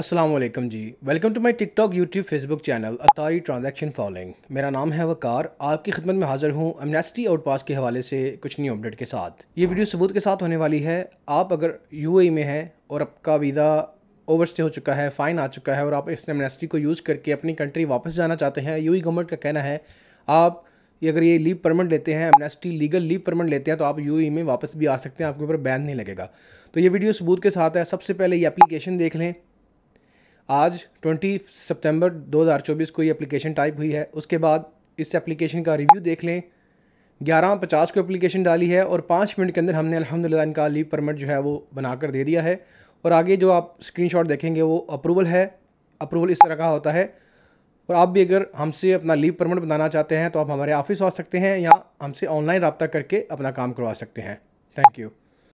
Aslam ji welcome to my TikTok YouTube Facebook channel अतारी transaction following मेरा नाम है वकार आपकी खिदमत में हाजिर हूँ एमनेस्टी आउटपास के हवाले से कुछ न्यू अपडेट के साथ ये वीडियो सबूत के साथ होने वाली है आप अगर यू e में हैं और आपका वीज़ा ओवर से हो चुका है फ़ाइन आ चुका है और आप इस एमनेस्टी को यूज़ करके अपनी कंट्री वापस जाना चाहते हैं यू गवर्नमेंट e का कहना है आप ये अगर ये लीव परमिट लेते हैं एमनेस्टी लीगल लीव परमिट लेते हैं तो आप यूएई e में वापस भी आ सकते हैं आपके ऊपर बैन नहीं लगेगा तो ये वीडियो सबूत के साथ है सबसे पहले ये एप्लीकेशन देख लें आज 20 सितंबर 2024 को ये एप्लीकेशन टाइप हुई है उसके बाद इस एप्लीकेशन का रिव्यू देख लें ग्यारह पचास को एप्लीकेशन डाली है और पाँच मिनट के अंदर हमने अल्हम्दुलिल्लाह इनका लीव परमिट जो है वो बनाकर दे दिया है और आगे जो आप स्क्रीनशॉट देखेंगे वो अप्रूवल है अप्रूवल इस तरह का होता है और आप भी अगर हमसे अपना लीव परमिट बनाना चाहते हैं तो आप हमारे ऑफिस आ सकते हैं या हमसे ऑनलाइन रबता करके अपना काम करवा सकते हैं थैंक यू